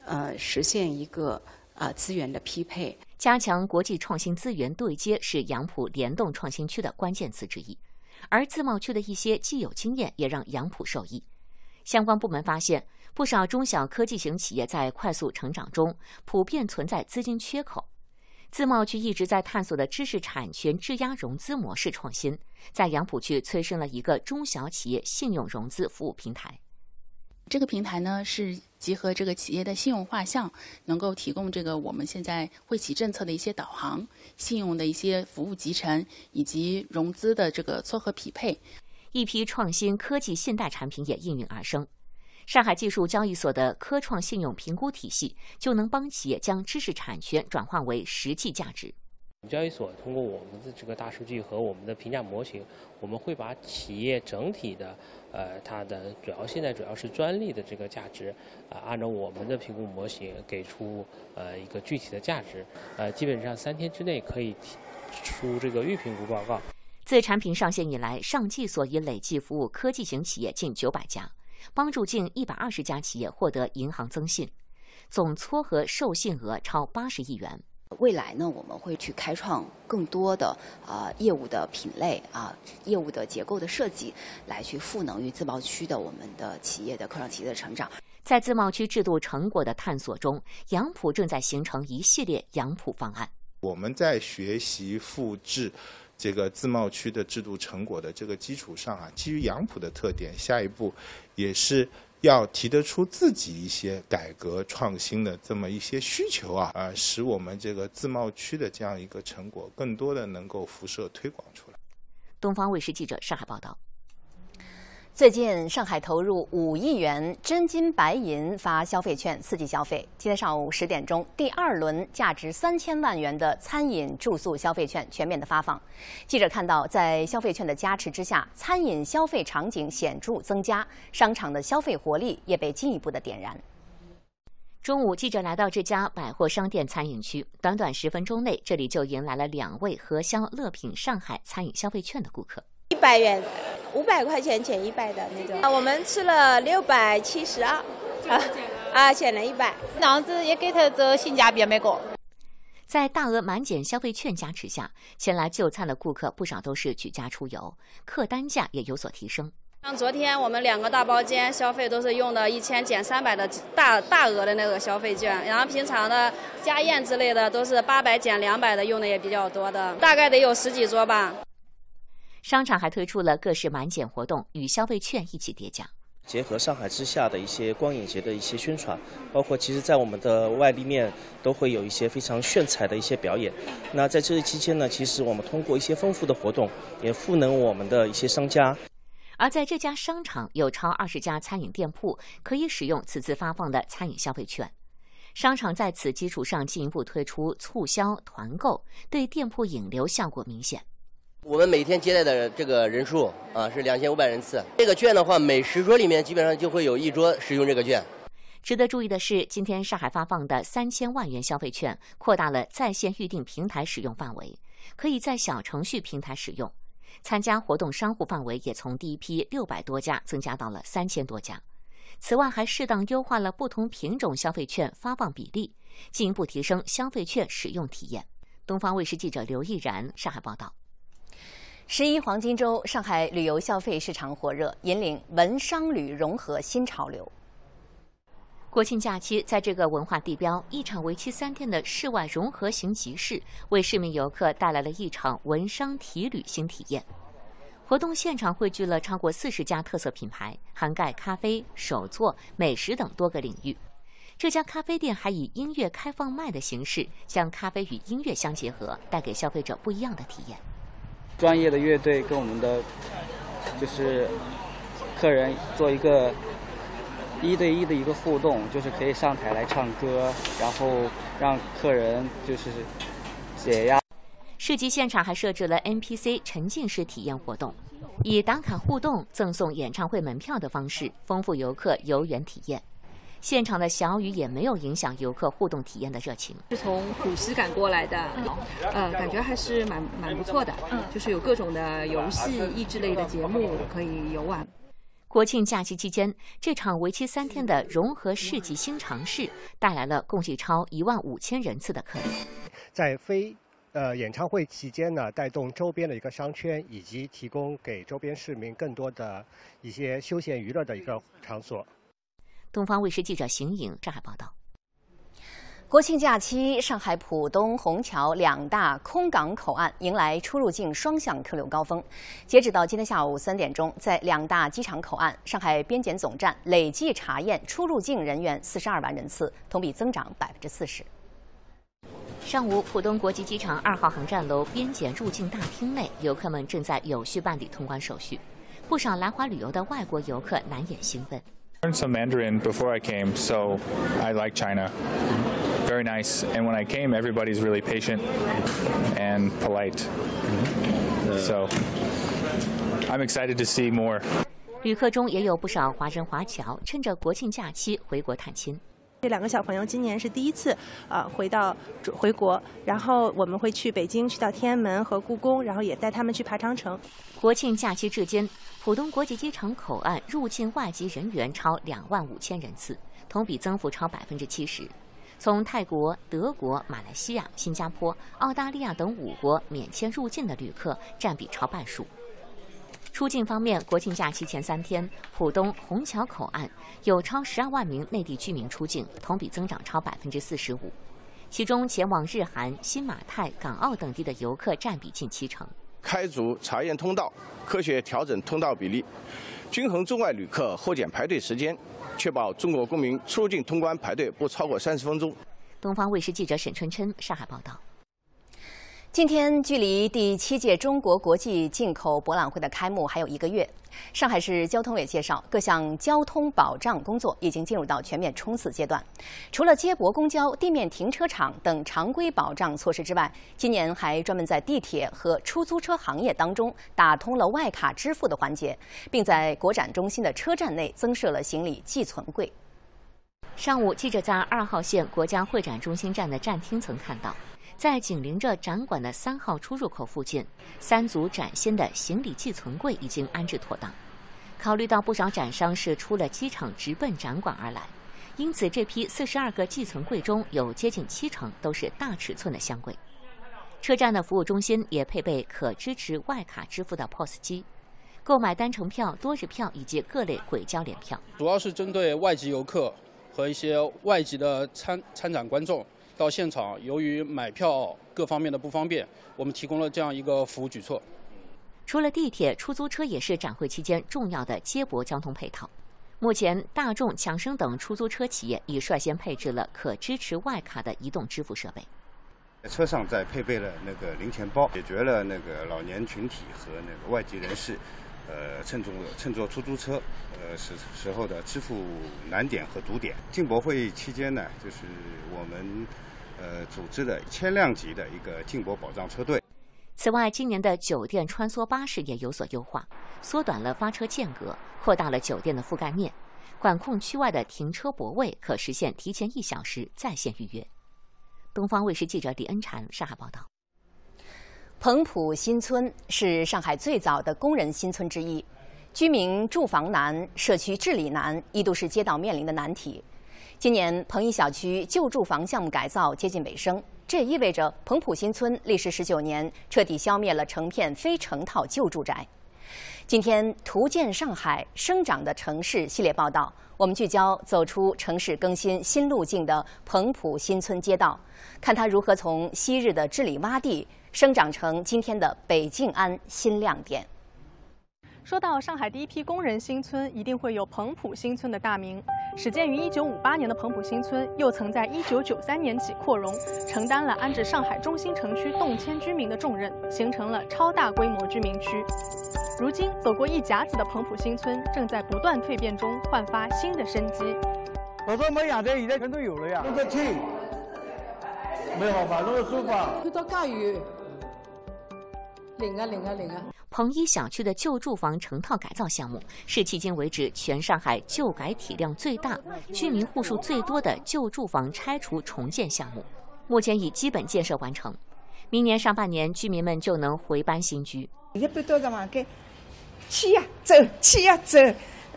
呃，实现一个啊资源的匹配，加强国际创新资源对接是杨浦联动创新区的关键词之一。而自贸区的一些既有经验也让杨浦受益。相关部门发现，不少中小科技型企业在快速成长中普遍存在资金缺口。自贸区一直在探索的知识产权质押融资模式创新，在杨浦区催生了一个中小企业信用融资服务平台。这个平台呢，是结合这个企业的信用画像，能够提供这个我们现在惠企政策的一些导航、信用的一些服务集成以及融资的这个撮合匹配。一批创新科技信贷产品也应运而生。上海技术交易所的科创信用评估体系就能帮企业将知识产权转化为实际价值。交易所通过我们的这个大数据和我们的评价模型，我们会把企业整体的，呃，它的主要现在主要是专利的这个价值，啊，按照我们的评估模型给出呃一个具体的价值，呃，基本上三天之内可以提出这个预评估报告。自产品上线以来，上技所已累计服务科技型企业近九百家。帮助近一百二十家企业获得银行增信，总撮合授信额超八十亿元。未来呢，我们会去开创更多的啊业务的品类啊业务的结构的设计，来去赋能于自贸区的我们的企业的科创企业的成长。在自贸区制度成果的探索中，杨浦正在形成一系列杨浦方案。我们在学习复制。这个自贸区的制度成果的这个基础上啊，基于杨浦的特点，下一步也是要提得出自己一些改革创新的这么一些需求啊，啊，使我们这个自贸区的这样一个成果更多的能够辐射推广出来。东方卫视记者上海报道。最近，上海投入五亿元真金白银发消费券，刺激消费。今天上午十点钟，第二轮价值三千万元的餐饮住宿消费券全面的发放。记者看到，在消费券的加持之下，餐饮消费场景显著增加，商场的消费活力也被进一步的点燃。中午，记者来到这家百货商店餐饮区，短短十分钟内，这里就迎来了两位核销乐品上海餐饮消费券的顾客。一百元，五百块钱减一百的那种。啊，我们吃了六百七十二，啊，啊，减了一百。然样子也给他做性价比没过。在大额满减消费券加持下，前来就餐的顾客不少都是举家出游，客单价也有所提升。像昨天我们两个大包间消费都是用的一千减三百的大大额的那个消费券，然后平常的家宴之类的都是八百减两百的用的也比较多的，大概得有十几桌吧。商场还推出了各式满减活动与消费券一起叠加，结合上海之下的一些光影节的一些宣传，包括其实在我们的外立面都会有一些非常炫彩的一些表演。那在这期间呢，其实我们通过一些丰富的活动，也赋能我们的一些商家。而在这家商场有超二十家餐饮店铺可以使用此次发放的餐饮消费券，商场在此基础上进一步推出促销团购，对店铺引流效果明显。我们每天接待的这个人数啊，是两千五百人次。这个券的话，每十桌里面基本上就会有一桌使用这个券。值得注意的是，今天上海发放的三千万元消费券扩大了在线预订平台使用范围，可以在小程序平台使用。参加活动商户范围也从第一批六百多家增加到了三千多家。此外，还适当优化了不同品种消费券发放比例，进一步提升消费券使用体验。东方卫视记者刘毅然，上海报道。十一黄金周，上海旅游消费市场火热，引领文商旅融合新潮流。国庆假期，在这个文化地标，一场为期三天的室外融合型集市，为市民游客带来了一场文商体旅新体验。活动现场汇聚了超过四十家特色品牌，涵盖咖啡、手作、美食等多个领域。这家咖啡店还以音乐开放麦的形式，将咖啡与音乐相结合，带给消费者不一样的体验。专业的乐队跟我们的就是客人做一个一对一的一个互动，就是可以上台来唱歌，然后让客人就是解压。设集现场还设置了 NPC 沉浸式体验活动，以打卡互动、赠送演唱会门票的方式，丰富游客游园体验。现场的小雨也没有影响游客互动体验的热情。是从浦西赶过来的，呃，感觉还是蛮蛮不错的，就是有各种的游戏、益智类的节目可以游玩。国庆假期期间，这场为期三天的融合世纪新尝试带来了共计超一万五千人次的客流。在非呃演唱会期间呢，带动周边的一个商圈，以及提供给周边市民更多的一些休闲娱乐的一个场所。东方卫视记者邢颖上海报道，国庆假期，上海浦东、虹桥两大空港口岸迎来出入境双向客流高峰。截止到今天下午三点钟，在两大机场口岸，上海边检总站累计查验出入境人员四十二万人次，同比增长百分之四十。上午，浦东国际机场二号航站楼边检入境大厅内，游客们正在有序办理通关手续，不少来华旅游的外国游客难掩兴奋。Learn some Mandarin before I came, so I like China, very nice. And when I came, everybody's really patient and polite. So I'm excited to see more. 旅客中也有不少华人华侨，趁着国庆假期回国探亲。这两个小朋友今年是第一次啊回到回国，然后我们会去北京，去到天安门和故宫，然后也带他们去爬长城。国庆假期至今。浦东国际机场口岸入境外籍人员超两万五千人次，同比增幅超百分之七十。从泰国、德国、马来西亚、新加坡、澳大利亚等五国免签入境的旅客占比超半数。出境方面，国庆假期前三天，浦东虹桥口岸有超十二万名内地居民出境，同比增长超百分之四十五。其中前往日韩、新马泰、港澳等地的游客占比近七成。开足查验通道，科学调整通道比例，均衡中外旅客候检排队时间，确保中国公民出境通关排队不超过三十分钟。东方卫视记者沈春琛上海报道。今天距离第七届中国国际进口博览会的开幕还有一个月，上海市交通委介绍，各项交通保障工作已经进入到全面冲刺阶段。除了接驳公交、地面停车场等常规保障措施之外，今年还专门在地铁和出租车行业当中打通了外卡支付的环节，并在国展中心的车站内增设了行李寄存柜。上午，记者在二号线国家会展中心站的站厅层看到。在紧邻着展馆的三号出入口附近，三组崭新的行李寄存柜已经安置妥当。考虑到不少展商是出了机场直奔展馆而来，因此这批四十二个寄存柜中有接近七成都是大尺寸的箱柜。车站的服务中心也配备可支持外卡支付的 POS 机，购买单程票、多日票以及各类轨交联票。主要是针对外籍游客和一些外籍的参参展观众。到现场，由于买票各方面的不方便，我们提供了这样一个服务举措。除了地铁，出租车也是展会期间重要的接驳交通配套。目前，大众、强生等出租车企业已率先配置了可支持外卡的移动支付设备。车上再配备了那个零钱包，解决了那个老年群体和那个外籍人士，呃，乘坐乘坐出租车呃时时候的支付难点和堵点。进博会期间呢，就是我们。呃，组织的千辆级的一个进博保障车队。此外，今年的酒店穿梭巴士也有所优化，缩短了发车间隔，扩大了酒店的覆盖面。管控区外的停车泊位可实现提前一小时在线预约。东方卫视记者李恩婵，上海报道。彭浦新村是上海最早的工人新村之一，居民住房难、社区治理难一度是街道面临的难题。今年，彭一小区旧住房项目改造接近尾声，这也意味着彭浦新村历时十九年彻底消灭了成片非成套旧住宅。今天，《图鉴上海生长的城市》系列报道，我们聚焦走出城市更新新路径的彭浦新村街道，看它如何从昔日的治理洼地生长成今天的北静安新亮点。说到上海第一批工人新村，一定会有彭浦新村的大名。始建于1958年的彭浦新村，又曾在1993年起扩容，承担了安置上海中心城区动迁居民的重任，形成了超大规模居民区。如今走过一甲子的彭浦新村，正在不断蜕变中焕发新的生机。我说没们的，现在全都有了呀，暖气，没有吧？那么舒服。看到下雨。领啊领啊领啊！彭一小区的旧住房成套改造项目是迄今为止全上海旧改体量最大、居民户数最多的旧住房拆除重建项目，目前已基本建设完成，明年上半年居民们就能回搬新居。一般都是房间，去呀走，去呀走，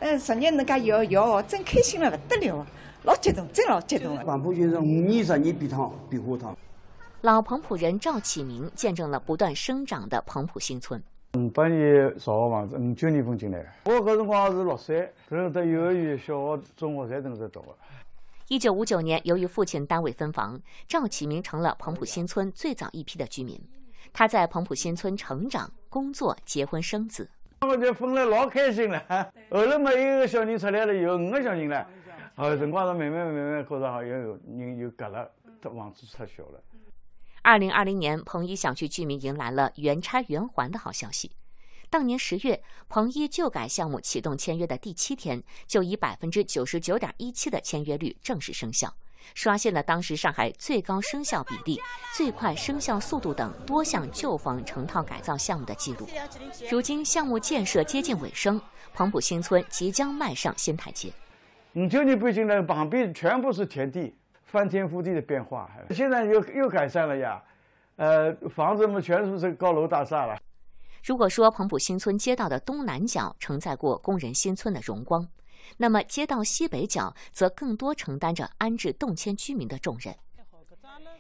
嗯，昨天人家摇摇真开心了不得了，老激动，真老激动了！黄浦就是五年十年比趟比花趟。老彭浦人赵启明见证了不断生长的彭浦新村。五八年造的房子，五九年分进来的。我搿辰光是六岁，搿辰光幼儿园、小学、中学侪能够读的。一九五九年，由于父亲单位分房，赵启明成了彭浦新村最早一批的居民。他在彭浦新村成长、工作、结婚、生子。我们就分了老开心了，后来嘛一个小人出来了以后五个小人唻，啊辰光上慢慢慢慢觉得好像有人又隔了，房子太小了。二零二零年，彭一小区居民迎来了“原拆原还”的好消息。当年十月，彭一旧改项目启动签约的第七天，就以百分之九十九点一七的签约率正式生效，刷新了当时上海最高生效比例、最快生效速度等多项旧房成套改造项目的记录。如今，项目建设接近尾声，彭浦新村即将迈上新台阶。你这年北京的旁边全部是田地。翻天覆地的变化，现在又又改善了呀，呃，房子们全都是高楼大厦了。如果说彭浦新村街道的东南角承载过工人新村的荣光，那么街道西北角则更多承担着安置动迁居民的重任。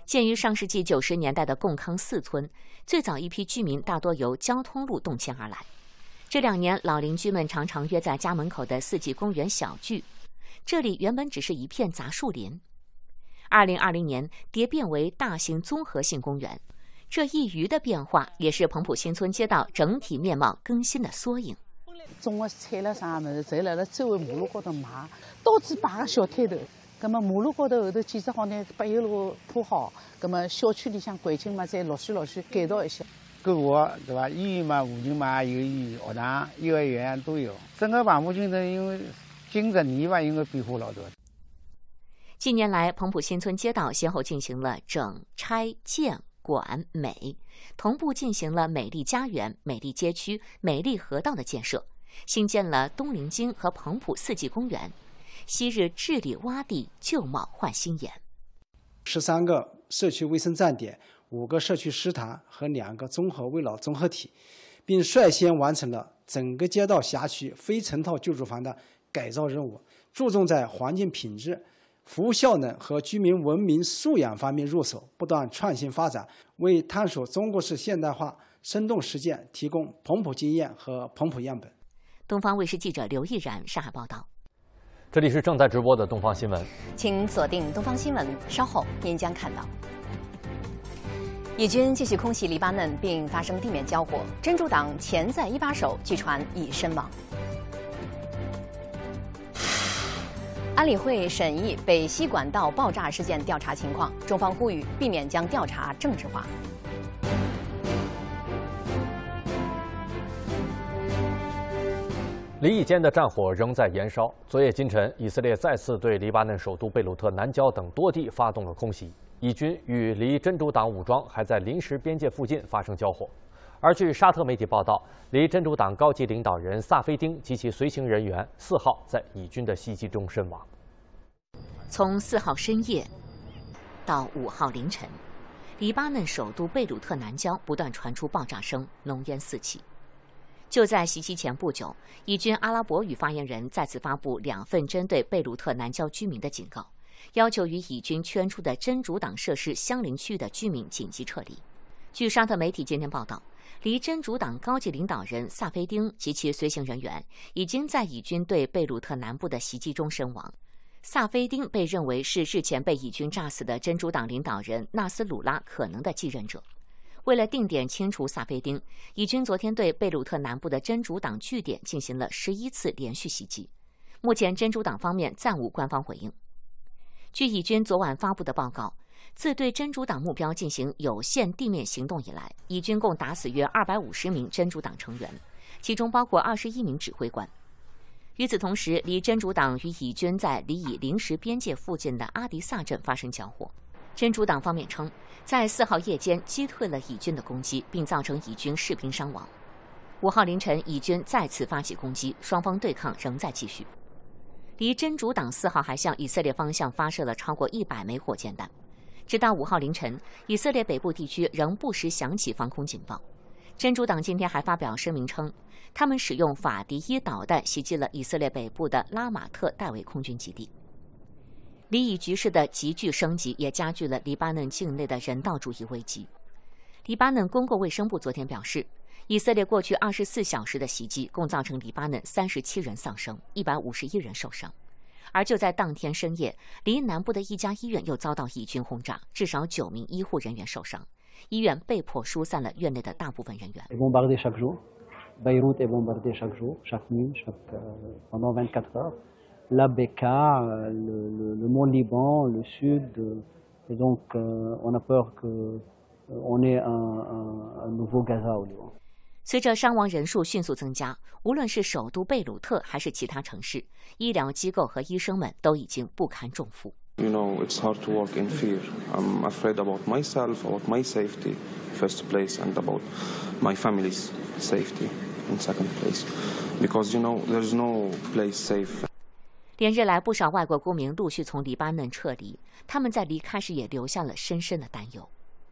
鉴于上世纪九十年代的共康四村，最早一批居民大多由交通路动迁而来。这两年，老邻居们常常约在家门口的四季公园小聚。这里原本只是一片杂树林。二零二零年，蝶变为大型综合性公园，这一隅的变化也是彭浦新村街道整体面貌更新的缩影。种个菜了啥么子，侪辣辣周围马路高头卖，到处摆个小摊头。葛么马路高头后头建设好呢，柏一路铺好，葛么小区里向环境嘛再陆续陆续改造一下。购物对伐？医院嘛、附近嘛、有医院，学堂、幼儿园都有。整个彭浦新城，因为近十年吧，应该变化老大。近年来，彭浦新村街道先后进行了整拆建管美，同步进行了美丽家园、美丽街区、美丽河道的建设，新建了东陵泾和彭浦四季公园，昔日治理洼地旧貌换新颜。十三个社区卫生站点、五个社区食堂和两个综合卫老综合体，并率先完成了整个街道辖区非成套旧住房的改造任务，注重在环境品质。服务效能和居民文明素养方面入手，不断创新发展，为探索中国式现代化生动实践提供彭浦经验和彭浦样本。东方卫视记者刘毅然，上海报道。这里是正在直播的东方新闻，请锁定东方新闻，稍后您将看到。以军继续空袭黎巴嫩，并发生地面交火。真主党潜在一把手据传已身亡。安理会审议北西管道爆炸事件调查情况，中方呼吁避免将调查政治化。黎以间的战火仍在燃烧。昨夜今晨，以色列再次对黎巴嫩首都贝鲁特南郊等多地发动了空袭，以军与黎真主党武装还在临时边界附近发生交火。而据沙特媒体报道，黎真主党高级领导人萨菲丁及其随行人员4号在以军的袭击中身亡。从4号深夜到5号凌晨，黎巴嫩首都贝鲁特南郊不断传出爆炸声，浓烟四起。就在袭击前不久，以军阿拉伯语发言人再次发布两份针对贝鲁特南郊居民的警告，要求与以军圈出的真主党设施相邻区的居民紧急撤离。据沙特媒体今天报道。黎真主党高级领导人萨菲丁及其随行人员已经在以军对贝鲁特南部的袭击中身亡。萨菲丁被认为是日前被以军炸死的真主党领导人纳斯鲁拉可能的继任者。为了定点清除萨菲丁，以军昨天对贝鲁特南部的真主党据点进行了十一次连续袭击。目前，真主党方面暂无官方回应。据以军昨晚发布的报告。自对真主党目标进行有限地面行动以来，以军共打死约二百五十名真主党成员，其中包括二十一名指挥官。与此同时，黎真主党与以军在黎以临时边界附近的阿迪萨镇发生交火。真主党方面称，在四号夜间击退了以军的攻击，并造成以军士兵伤亡。五号凌晨，以军再次发起攻击，双方对抗仍在继续。黎真主党四号还向以色列方向发射了超过一百枚火箭弹。直到五号凌晨，以色列北部地区仍不时响起防空警报。真主党今天还发表声明称，他们使用法迪伊导弹袭击了以色列北部的拉马特戴维空军基地。黎以局势的急剧升级也加剧了黎巴嫩境内的人道主义危机。黎巴嫩公共卫生部昨天表示，以色列过去二十四小时的袭击共造成黎巴嫩三十七人丧生，一百五十一人受伤。而就在当天深夜，黎南部的一家医院又遭到以军轰炸，至少九名医护人员受伤，医院被迫疏散了院内的大部分人员。随着伤亡人数迅速增加，无论是首都贝鲁特还是其他城市，医疗机构和医生们都已经不堪重负。You know, it's hard to work in fear. I'm afraid about myself, about my safety first place, and about my family's safety in second place, because you know there's no place safe. 连日来，不少外国公民陆续从黎巴嫩撤离，他们在离开时也留下了深深的担忧。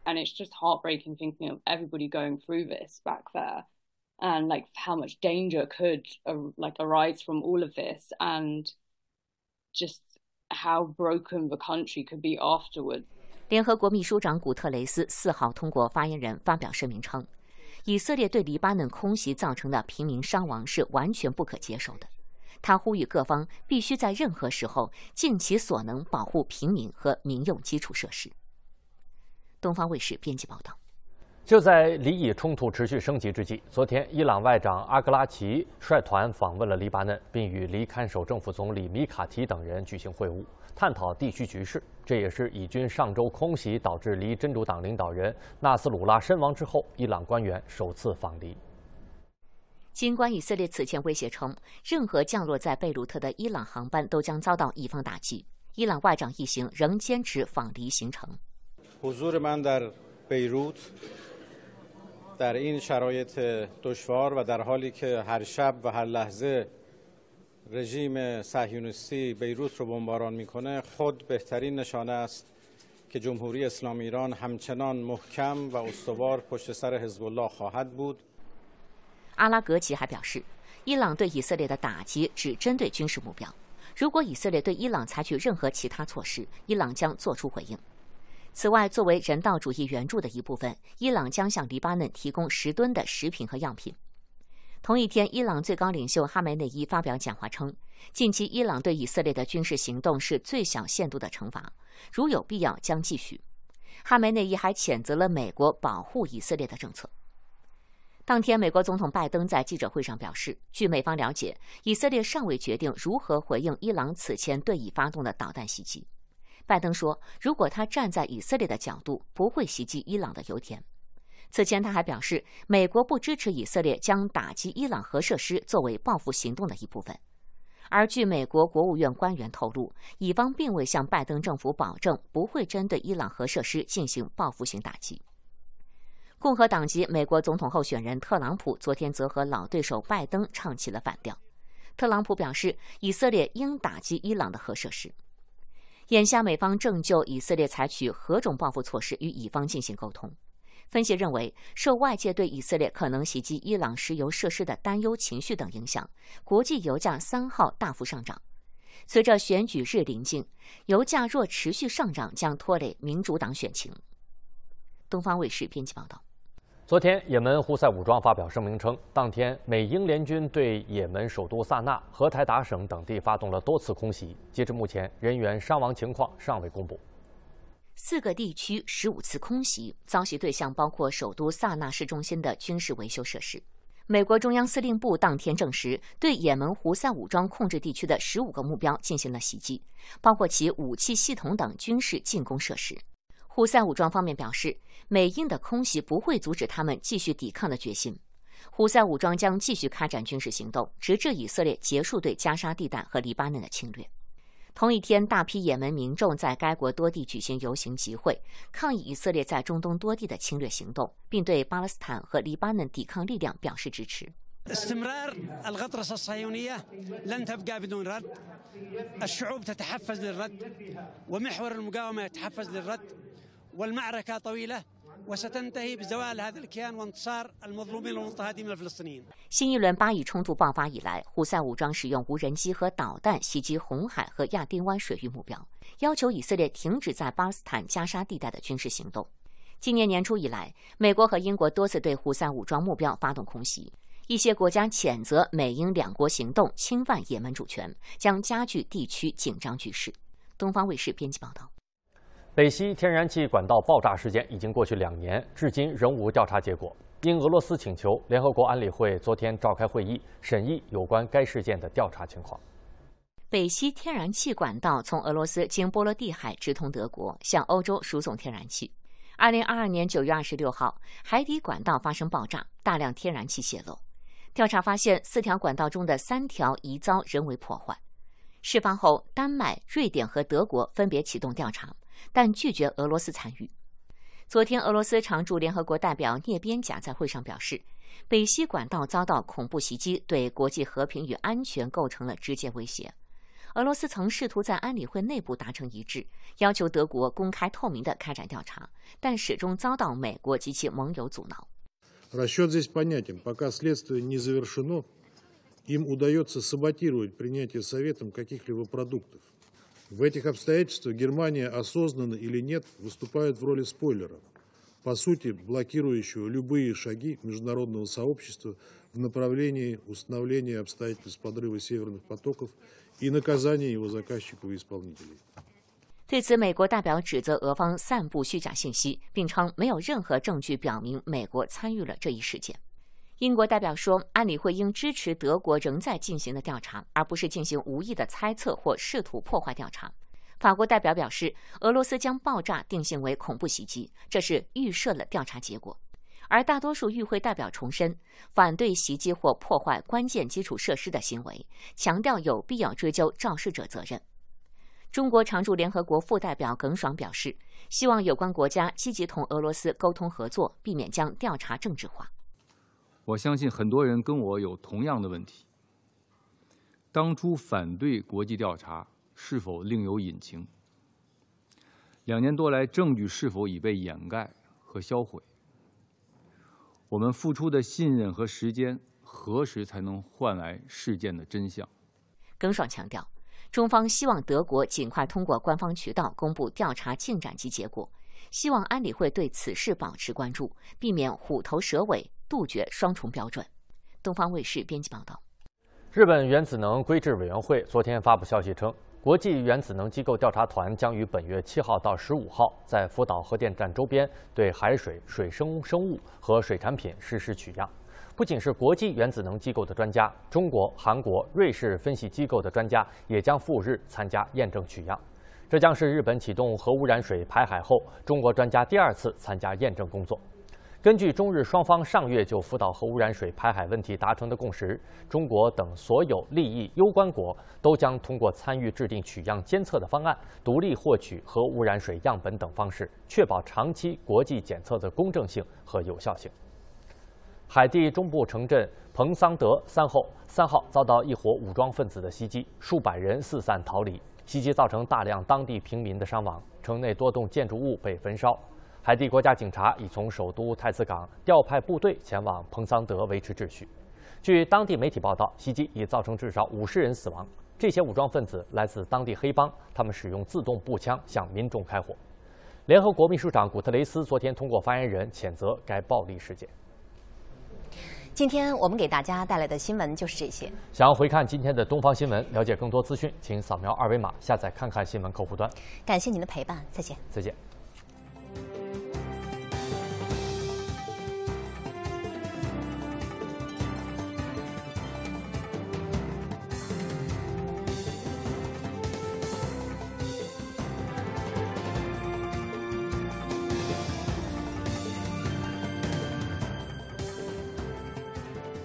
and heartbreaking back and thinking going everybody it's this like just through there much how of 联合国秘书长古特雷斯四号通过发言人发表声明称，以色列对黎巴嫩空袭造成的平民伤亡是完全不可接受的。他呼吁各方必须在任何时候尽其所能保护平民和民用基础设施。东方卫视编辑报道，就在黎以冲突持续升级之际，昨天，伊朗外长阿格拉奇率团访问了黎巴嫩，并与黎看守政府总理米卡提等人举行会晤，探讨地区局势。这也是以军上周空袭导致黎真主党领导人纳斯鲁拉身亡之后，伊朗官员首次访黎。尽管以色列此前威胁称，任何降落在贝鲁特的伊朗航班都将遭到以方打击，伊朗外长一行仍坚持访黎行程。حضور من در بیروت در این شرایط دشوار و در حالی که هر شب و هر لحظه رژیم صهیونیستی بیروت رو بمباران میکنه خود بهترین نشانه است که جمهوری اسلامی ایران همچنان محکم و استوار پشت سر حزب الله خواهد بود 阿拉格奇还表示，伊朗对以色列的打击只针对军事目标。如果以色列对伊朗采取任何其他措施，伊朗将做出回应。此外，作为人道主义援助的一部分，伊朗将向黎巴嫩提供十吨的食品和样品。同一天，伊朗最高领袖哈梅内伊发表讲话称，近期伊朗对以色列的军事行动是最小限度的惩罚，如有必要将继续。哈梅内伊还谴责了美国保护以色列的政策。当天，美国总统拜登在记者会上表示，据美方了解，以色列尚未决定如何回应伊朗此前对已发动的导弹袭击。拜登说，如果他站在以色列的角度，不会袭击伊朗的油田。此前，他还表示，美国不支持以色列将打击伊朗核设施作为报复行动的一部分。而据美国国务院官员透露，以方并未向拜登政府保证不会针对伊朗核设施进行报复性打击。共和党籍美国总统候选人特朗普昨天则和老对手拜登唱起了反调。特朗普表示，以色列应打击伊朗的核设施。眼下，美方正就以色列采取何种报复措施与乙方进行沟通。分析认为，受外界对以色列可能袭击伊朗石油设施的担忧情绪等影响，国际油价三号大幅上涨。随着选举日临近，油价若持续上涨将拖累民主党选情。东方卫视编辑报道。昨天，也门胡塞武装发表声明称，当天美英联军对也门首都萨那、荷台达省等地发动了多次空袭。截至目前，人员伤亡情况尚未公布。四个地区十五次空袭，遭袭对象包括首都萨那市中心的军事维修设施。美国中央司令部当天证实，对也门胡塞武装控制地区的十五个目标进行了袭击，包括其武器系统等军事进攻设施。胡塞武装方面表示，美英的空袭不会阻止他们继续抵抗的决心。胡塞武装将继续开展军事行动，直至以色列结束对加沙地带和黎巴嫩的侵略。同一天，大批也门民众在该国多地举行游行集会，抗议以色列在中东多地的侵略行动，并对巴勒斯坦和黎巴嫩抵抗力量表示支持。新一轮巴以冲突爆发以来，胡塞武装使用无人机和导弹袭击红海和亚丁湾水域目标，要求以色列停止在巴勒斯坦加沙地带的军事行动。今年年初以来，美国和英国多次对胡塞武装目标发动空袭，一些国家谴责美英两国行动侵犯也门主权，将加剧地区紧张局势。东方卫视编辑报道。北溪天然气管道爆炸事件已经过去两年，至今仍无调查结果。因俄罗斯请求，联合国安理会昨天召开会议，审议有关该事件的调查情况。北溪天然气管道从俄罗斯经波罗的海直通德国，向欧洲输送天然气。二零二二年九月二十六号，海底管道发生爆炸，大量天然气泄漏。调查发现，四条管道中的三条已遭人为破坏。事发后，丹麦、瑞典和德国分别启动调查。但拒绝俄罗斯参与。昨天，俄罗斯常驻联合国代表涅边贾在会上表示，北溪管道遭到恐怖袭击，对国际和平与安全构成了直接威胁。俄罗斯曾试图在安理会内部达成一致，要求德国公开透明地开展调查，但始终遭到美国及其盟友阻挠。В этих обстоятельствах Германия, осознанно или нет, выступает в роли спойлера, по сути блокирующего любые шаги международного сообщества в направлении установления обстоятельств подрыва северных потоков и наказания его заказчиков и исполнителей. 对此，美国代表指责俄方散布虚假信息，并称没有任何证据表明美国参与了这一事件。英国代表说，安理会应支持德国仍在进行的调查，而不是进行无意的猜测或试图破坏调查。法国代表表示，俄罗斯将爆炸定性为恐怖袭击，这是预设了调查结果。而大多数与会代表重申反对袭击或破坏关键基础设施的行为，强调有必要追究肇事者责任。中国常驻联合国副代表耿爽表示，希望有关国家积极同俄罗斯沟通合作，避免将调查政治化。我相信很多人跟我有同样的问题：当初反对国际调查是否另有隐情？两年多来，证据是否已被掩盖和销毁？我们付出的信任和时间何时才能换来事件的真相？耿爽强调，中方希望德国尽快通过官方渠道公布调查进展及结果，希望安理会对此事保持关注，避免虎头蛇尾。杜绝双重标准。东方卫视编辑报道，日本原子能规制委员会昨天发布消息称，国际原子能机构调查团将于本月七号到十五号在福岛核电站周边对海水、水生生物和水产品实施取样。不仅是国际原子能机构的专家，中国、韩国、瑞士分析机构的专家也将赴日参加验证取样。这将是日本启动核污染水排海后，中国专家第二次参加验证工作。根据中日双方上月就福岛核污染水排海问题达成的共识，中国等所有利益攸关国都将通过参与制定取样监测的方案、独立获取核污染水样本等方式，确保长期国际检测的公正性和有效性。海地中部城镇蓬桑德三号三号遭到一伙武装分子的袭击，数百人四散逃离，袭击造成大量当地平民的伤亡，城内多栋建筑物被焚烧。海地国家警察已从首都太子港调派部队前往蓬桑德维持秩序。据当地媒体报道，袭击已造成至少五十人死亡。这些武装分子来自当地黑帮，他们使用自动步枪向民众开火。联合国秘书长古特雷斯昨天通过发言人谴责该暴力事件。今天我们给大家带来的新闻就是这些。想要回看今天的东方新闻，了解更多资讯，请扫描二维码下载看看新闻客户端。感谢您的陪伴，再见，再见。